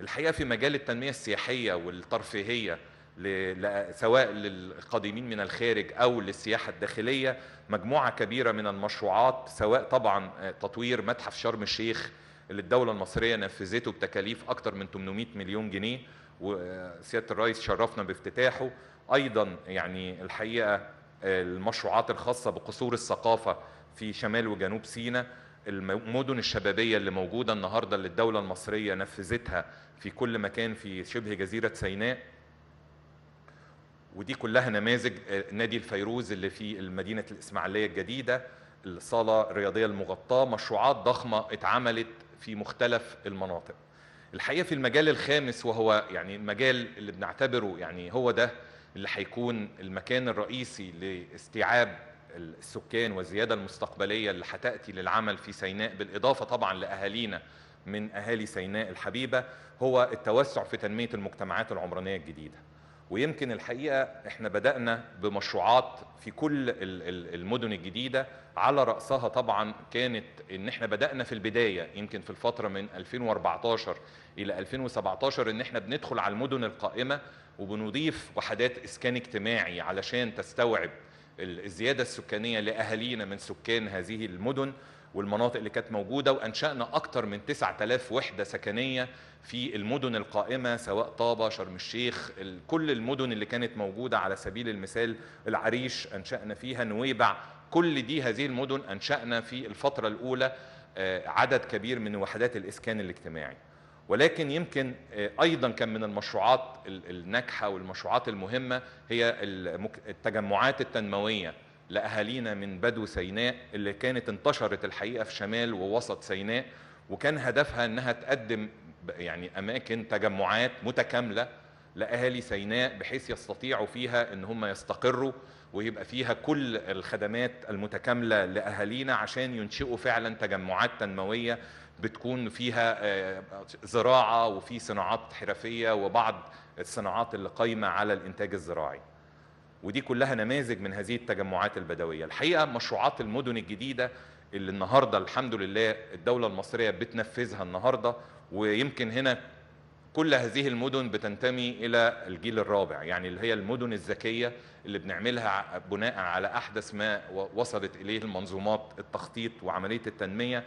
الحقيقه في مجال التنميه السياحيه والترفيهيه سواء للقادمين من الخارج او للسياحه الداخليه مجموعه كبيره من المشروعات سواء طبعا آه، تطوير متحف شرم الشيخ اللي الدوله المصريه نفذته بتكاليف اكثر من 800 مليون جنيه وسياده آه، الرئيس شرفنا بافتتاحه ايضا يعني الحقيقه آه، المشروعات الخاصه بقصور الثقافه في شمال وجنوب سيناء المدن الشبابيه اللي موجوده النهارده اللي الدوله المصريه نفذتها في كل مكان في شبه جزيره سيناء ودي كلها نماذج آه، نادي الفيروز اللي في مدينه الاسماعيليه الجديده الصاله الرياضيه المغطاه مشروعات ضخمه اتعملت في مختلف المناطق الحقيقه في المجال الخامس وهو يعني المجال اللي بنعتبره يعني هو ده اللي هيكون المكان الرئيسي لاستيعاب السكان والزياده المستقبليه اللي هتاتي للعمل في سيناء بالاضافه طبعا لاهالينا من اهالي سيناء الحبيبه هو التوسع في تنميه المجتمعات العمرانيه الجديده. ويمكن الحقيقه احنا بدانا بمشروعات في كل المدن الجديده على راسها طبعا كانت ان احنا بدانا في البدايه يمكن في الفتره من 2014 الى 2017 ان احنا بندخل على المدن القائمه وبنضيف وحدات اسكان اجتماعي علشان تستوعب الزياده السكانيه لاهالينا من سكان هذه المدن والمناطق اللي كانت موجوده وانشانا اكثر من 9000 وحده سكنيه في المدن القائمه سواء طابه شرم الشيخ كل المدن اللي كانت موجوده على سبيل المثال العريش انشانا فيها نويبع كل دي هذه المدن انشانا في الفتره الاولى آه، عدد كبير من وحدات الاسكان الاجتماعي ولكن يمكن آه، ايضا كان من المشروعات الناجحه والمشروعات المهمه هي التجمعات التنمويه لاهالينا من بدو سيناء اللي كانت انتشرت الحقيقه في شمال ووسط سيناء وكان هدفها انها تقدم يعني اماكن تجمعات متكامله لاهالي سيناء بحيث يستطيعوا فيها ان هم يستقروا ويبقى فيها كل الخدمات المتكامله لاهالينا عشان ينشئوا فعلا تجمعات تنمويه بتكون فيها آه، زراعه وفي صناعات حرفيه وبعض الصناعات اللي قايمه على الانتاج الزراعي. ودي كلها نماذج من هذه التجمعات البدويه، الحقيقه مشروعات المدن الجديده اللي النهارده الحمد لله الدوله المصريه بتنفذها النهارده ويمكن هنا كل هذه المدن بتنتمي الى الجيل الرابع يعني اللي هي المدن الذكيه اللي بنعملها بناء على احدث ما وصلت اليه المنظومات التخطيط وعمليه التنميه